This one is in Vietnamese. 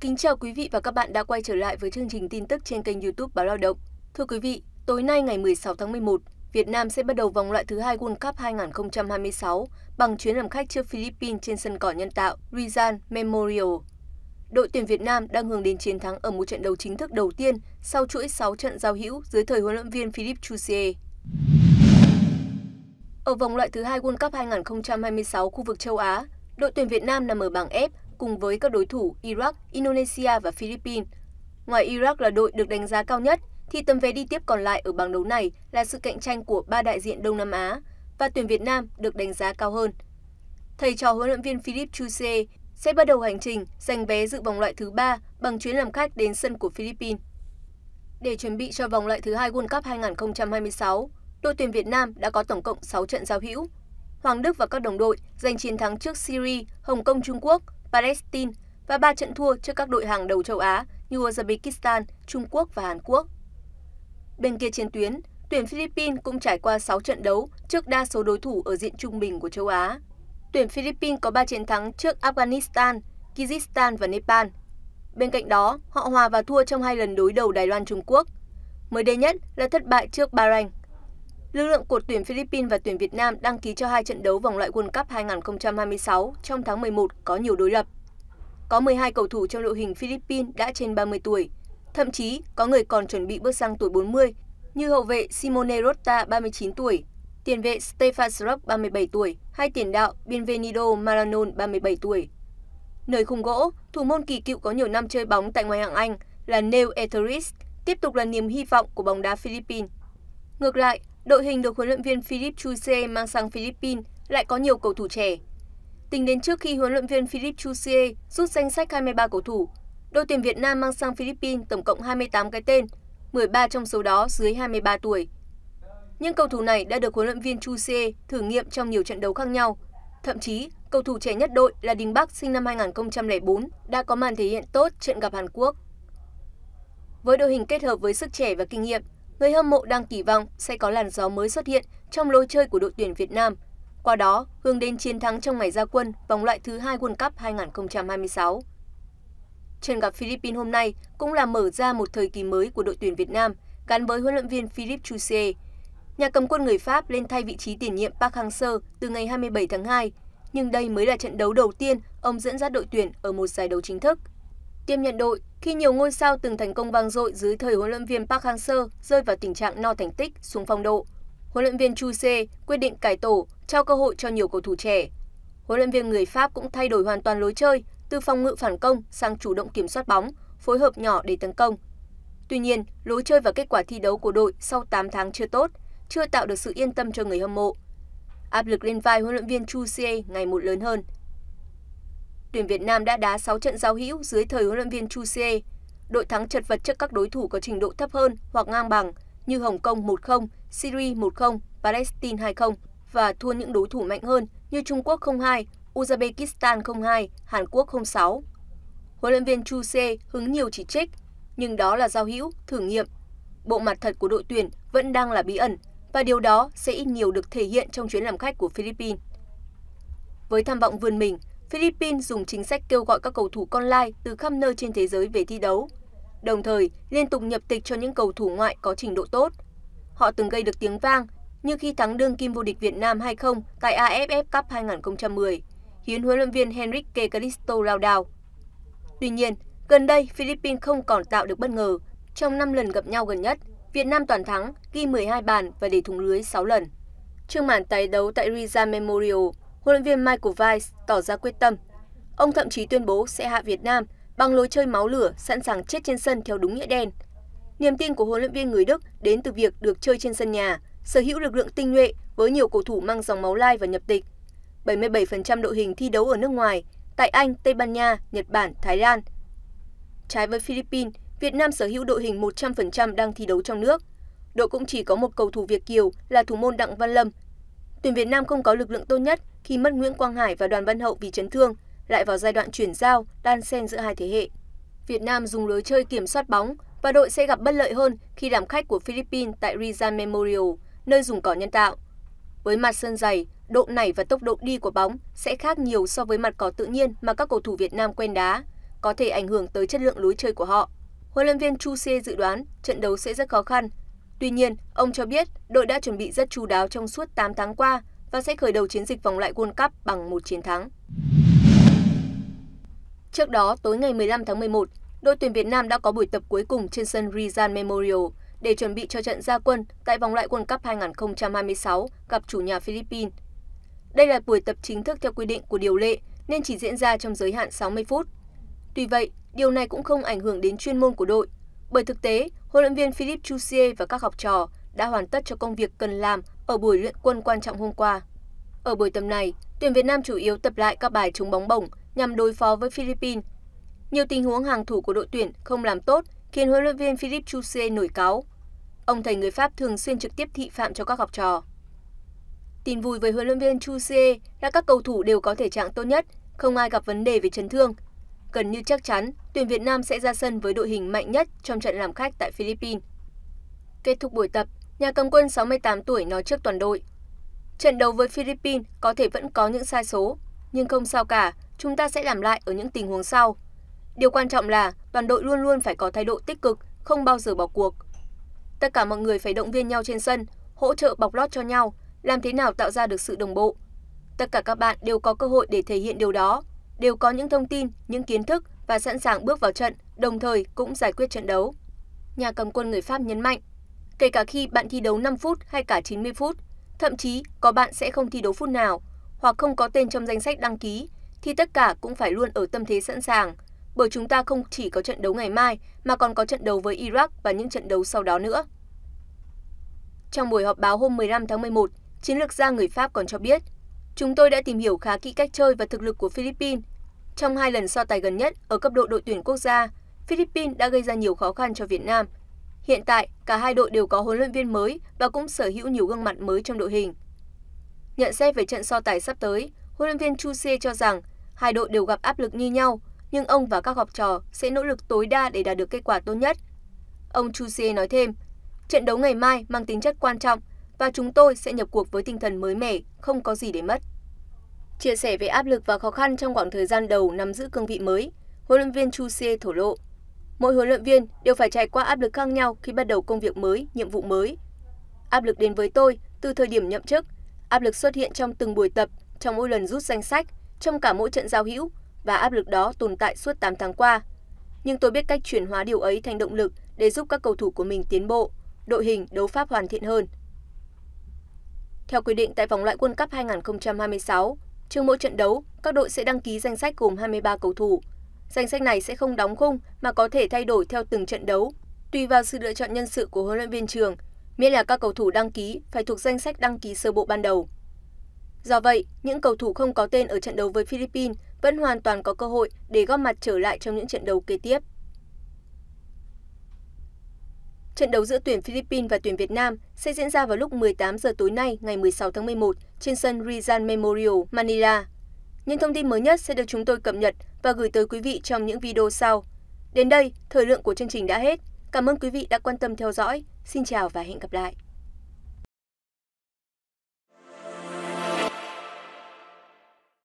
Kính chào quý vị và các bạn đã quay trở lại với chương trình tin tức trên kênh YouTube Báo Lao động. Thưa quý vị, tối nay ngày 16 tháng 11, Việt Nam sẽ bắt đầu vòng loại thứ hai World Cup 2026 bằng chuyến làm khách trước Philippines trên sân cỏ nhân tạo Rizal Memorial. Đội tuyển Việt Nam đang hướng đến chiến thắng ở một trận đấu chính thức đầu tiên sau chuỗi 6 trận giao hữu dưới thời huấn luyện viên Philippe Chusier. Ở vòng loại thứ hai World Cup 2026 khu vực châu Á, đội tuyển Việt Nam nằm ở bảng F cùng với các đối thủ Iraq, Indonesia và Philippines. Ngoài Iraq là đội được đánh giá cao nhất, thì tấm vé đi tiếp còn lại ở bảng đấu này là sự cạnh tranh của ba đại diện Đông Nam Á và tuyển Việt Nam được đánh giá cao hơn. Thầy trò huấn luyện viên Philip Chuse sẽ bắt đầu hành trình giành vé dự vòng loại thứ ba bằng chuyến làm khách đến sân của Philippines. Để chuẩn bị cho vòng loại thứ hai World Cup 2026, đội tuyển Việt Nam đã có tổng cộng 6 trận giao hữu. Hoàng Đức và các đồng đội giành chiến thắng trước Syria, Hồng Kông Trung Quốc palestine và ba trận thua trước các đội hàng đầu châu á như uzbekistan trung quốc và hàn quốc bên kia chiến tuyến tuyển philippines cũng trải qua sáu trận đấu trước đa số đối thủ ở diện trung bình của châu á tuyển philippines có ba chiến thắng trước afghanistan kyrgyzstan và nepal bên cạnh đó họ hòa và thua trong hai lần đối đầu đài loan trung quốc mới đây nhất là thất bại trước bahrain Lực lượng của tuyển Philippines và tuyển Việt Nam đăng ký cho hai trận đấu vòng loại World Cup 2026 trong tháng 11 có nhiều đối lập. Có 12 cầu thủ trong đội hình Philippines đã trên 30 tuổi, thậm chí có người còn chuẩn bị bước sang tuổi 40 như hậu vệ Simone Rota 39 tuổi, tiền vệ Stefan Struck 37 tuổi hay tiền đạo Bienvenido Maranon 37 tuổi. Nơi khung gỗ, thủ môn kỳ cựu có nhiều năm chơi bóng tại ngoại hạng Anh là Neil Etheridge tiếp tục là niềm hy vọng của bóng đá Philippines. Ngược lại, đội hình được huấn luyện viên philip chuse mang sang philippines lại có nhiều cầu thủ trẻ. Tính đến trước khi huấn luyện viên Philip Chusie rút danh sách 23 cầu thủ, đội tuyển Việt Nam mang sang Philippines tổng cộng 28 cái tên, 13 trong số đó dưới 23 tuổi. Những cầu thủ này đã được huấn luyện viên Chusie thử nghiệm trong nhiều trận đấu khác nhau. Thậm chí, cầu thủ trẻ nhất đội là Đình Bắc sinh năm 2004 đã có màn thể hiện tốt trận gặp Hàn Quốc. Với đội hình kết hợp với sức trẻ và kinh nghiệm, người hâm mộ đang kỳ vọng sẽ có làn gió mới xuất hiện trong lối chơi của đội tuyển Việt Nam, qua đó hướng đến chiến thắng trong ngày ra quân vòng loại thứ hai World Cup 2026. Trận gặp Philippines hôm nay cũng là mở ra một thời kỳ mới của đội tuyển Việt Nam gắn với huấn luyện viên Philippe Jouzier. Nhà cầm quân người Pháp lên thay vị trí tiền nhiệm Park Hang-seo từ ngày 27 tháng 2, nhưng đây mới là trận đấu đầu tiên ông dẫn dắt đội tuyển ở một giải đấu chính thức tiêm nhận đội khi nhiều ngôi sao từng thành công vang dội dưới thời huấn luyện viên Park Hang-seo rơi vào tình trạng no thành tích, xuống phong độ. Huấn luyện viên Chu Se quyết định cải tổ, trao cơ hội cho nhiều cầu thủ trẻ. Huấn luyện viên người Pháp cũng thay đổi hoàn toàn lối chơi, từ phòng ngự phản công sang chủ động kiểm soát bóng, phối hợp nhỏ để tấn công. Tuy nhiên, lối chơi và kết quả thi đấu của đội sau 8 tháng chưa tốt, chưa tạo được sự yên tâm cho người hâm mộ. Áp lực lên vai huấn luyện viên Chu Se ngày một lớn hơn tuyển Việt Nam đã đá 6 trận giao hữu dưới thời huấn luyện viên Chu Xie. Đội thắng chật vật trước các đối thủ có trình độ thấp hơn hoặc ngang bằng như Hồng Kông 1-0, Syria 1-0, Palestine 2-0 và thua những đối thủ mạnh hơn như Trung Quốc 0-2, Uzbekistan 0-2, Hàn Quốc 0-6. Huấn luyện viên Chu Se hứng nhiều chỉ trích, nhưng đó là giao hữu, thử nghiệm. Bộ mặt thật của đội tuyển vẫn đang là bí ẩn và điều đó sẽ ít nhiều được thể hiện trong chuyến làm khách của Philippines. Với tham vọng vươn mình, philippines dùng chính sách kêu gọi các cầu thủ con lai từ khắp nơi trên thế giới về thi đấu đồng thời liên tục nhập tịch cho những cầu thủ ngoại có trình độ tốt họ từng gây được tiếng vang như khi thắng đương kim vô địch Việt Nam 2-0 tại AFF Cup 2010, khiến huấn luyện viên Henrique Cristo lao đao. Tuy nhiên, gần đây Philippines không còn tạo được bất ngờ. Trong 5 lần gặp nhau gần nhất, Việt Nam toàn thắng, ghi 12 bàn và để thủng lưới 6 lần. Trước màn tái đấu tại Riza Memorial, huấn luyện viên Michael Weiss tỏ ra quyết tâm. Ông thậm chí tuyên bố sẽ hạ Việt Nam bằng lối chơi máu lửa sẵn sàng chết trên sân theo đúng nghĩa đen. Niềm tin của huấn luyện viên người Đức đến từ việc được chơi trên sân nhà, sở hữu lực lượng tinh nhuệ với nhiều cầu thủ mang dòng máu lai và nhập tịch. 77% đội hình thi đấu ở nước ngoài, tại Anh, Tây Ban Nha, Nhật Bản, Thái Lan. Trái với Philippines, Việt Nam sở hữu đội hình 100% đang thi đấu trong nước. Đội cũng chỉ có một cầu thủ Việt Kiều là thủ môn Đặng Văn Lâm. Tuyển Việt Nam không có lực lượng tốt nhất khi mất Nguyễn Quang Hải và Đoàn Văn Hậu vì chấn thương, lại vào giai đoạn chuyển giao, đan xen giữa hai thế hệ. Việt Nam dùng lối chơi kiểm soát bóng và đội sẽ gặp bất lợi hơn khi làm khách của Philippines tại Rizal Memorial, nơi dùng cỏ nhân tạo. Với mặt sân dày, độ nảy và tốc độ đi của bóng sẽ khác nhiều so với mặt cỏ tự nhiên mà các cầu thủ Việt Nam quen đá, có thể ảnh hưởng tới chất lượng lối chơi của họ. Huấn luyện viên Chu Xie dự đoán trận đấu sẽ rất khó khăn. Tuy nhiên, ông cho biết đội đã chuẩn bị rất chú đáo trong suốt 8 tháng qua và sẽ khởi đầu chiến dịch vòng loại World Cup bằng một chiến thắng. Trước đó, tối ngày 15 tháng 11, đội tuyển Việt Nam đã có buổi tập cuối cùng trên sân Rizan Memorial để chuẩn bị cho trận gia quân tại vòng loại World Cup 2026 gặp chủ nhà Philippines. Đây là buổi tập chính thức theo quy định của điều lệ nên chỉ diễn ra trong giới hạn 60 phút. Tuy vậy, điều này cũng không ảnh hưởng đến chuyên môn của đội, bởi thực tế, huấn luyện viên Philippe Chusie và các học trò đã hoàn tất cho công việc cần làm ở buổi luyện quân quan trọng hôm qua. Ở buổi tập này, tuyển Việt Nam chủ yếu tập lại các bài chống bóng bổng nhằm đối phó với Philippines. Nhiều tình huống hàng thủ của đội tuyển không làm tốt khiến huấn luyện viên Philippe Chuse nổi cáu. Ông thầy người Pháp thường xuyên trực tiếp thị phạm cho các học trò. Tin vui với huấn luyện viên Chuse là các cầu thủ đều có thể trạng tốt nhất, không ai gặp vấn đề về chấn thương. Gần như chắc chắn, tuyển Việt Nam sẽ ra sân với đội hình mạnh nhất trong trận làm khách tại Philippines. Kết thúc buổi tập, nhà cầm quân 68 tuổi nói trước toàn đội. Trận đấu với Philippines có thể vẫn có những sai số, nhưng không sao cả, chúng ta sẽ làm lại ở những tình huống sau. Điều quan trọng là toàn đội luôn luôn phải có thái độ tích cực, không bao giờ bỏ cuộc. Tất cả mọi người phải động viên nhau trên sân, hỗ trợ bọc lót cho nhau, làm thế nào tạo ra được sự đồng bộ. Tất cả các bạn đều có cơ hội để thể hiện điều đó, đều có những thông tin, những kiến thức và sẵn sàng bước vào trận, đồng thời cũng giải quyết trận đấu. Nhà cầm quân người Pháp nhấn mạnh kể cả khi bạn thi đấu năm phút hay cả chín mươi phút thậm chí có bạn sẽ không thi đấu phút nào hoặc không có tên trong danh sách đăng ký thì tất cả cũng phải luôn ở tâm thế sẵn sàng bởi chúng ta không chỉ có trận đấu ngày mai mà còn có trận đấu với Iraq và những trận đấu sau đó nữa. Trong buổi họp báo hôm 15 tháng 11, chiến lược gia người Pháp còn cho biết, chúng tôi đã tìm hiểu khá kỹ cách chơi và thực lực của Philippines. Trong hai lần so tài gần nhất ở cấp độ đội tuyển quốc gia, Philippines đã gây ra nhiều khó khăn cho Việt Nam Hiện tại, cả hai đội đều có huấn luyện viên mới và cũng sở hữu nhiều gương mặt mới trong đội hình. Nhận xét về trận so tài sắp tới, huấn luyện viên Chu Xie cho rằng hai đội đều gặp áp lực như nhau, nhưng ông và các học trò sẽ nỗ lực tối đa để đạt được kết quả tốt nhất. Ông Chu Xie nói thêm, trận đấu ngày mai mang tính chất quan trọng và chúng tôi sẽ nhập cuộc với tinh thần mới mẻ, không có gì để mất. Chia sẻ về áp lực và khó khăn trong khoảng thời gian đầu nắm giữ cương vị mới, huấn luyện viên Chu Xie thổ lộ mỗi huấn luyện viên đều phải trải qua áp lực khác nhau khi bắt đầu công việc mới nhiệm vụ mới áp lực đến với tôi từ thời điểm nhậm chức áp lực xuất hiện trong từng buổi tập trong mỗi lần rút danh sách trong cả mỗi trận giao hữu và áp lực đó tồn tại suốt 8 tháng qua nhưng tôi biết cách chuyển hóa điều ấy thành động lực để giúp các cầu thủ của mình tiến bộ đội hình đấu pháp hoàn thiện hơn theo quy định tại vòng loại World Cup 2026, trước mỗi trận đấu, các đội sẽ đăng ký danh sách gồm 23 cầu thủ danh sách này sẽ không đóng khung mà có thể thay đổi theo từng trận đấu, tùy vào sự lựa chọn nhân sự của huấn luyện viên trường, miễn là các cầu thủ đăng ký phải thuộc danh sách đăng ký sơ bộ ban đầu. Do vậy, những cầu thủ không có tên ở trận đấu với Philippines vẫn hoàn toàn có cơ hội để góp mặt trở lại trong những trận đấu kế tiếp. Trận đấu giữa tuyển Philippines và tuyển Việt Nam sẽ diễn ra vào lúc 18 giờ tối nay ngày 16 tháng 11 trên sân Rizal Memorial, Manila. Những thông tin mới nhất sẽ được chúng tôi cập nhật và gửi tới quý vị trong những video sau. Đến đây, thời lượng của chương trình đã hết. Cảm ơn quý vị đã quan tâm theo dõi. Xin chào và hẹn gặp lại.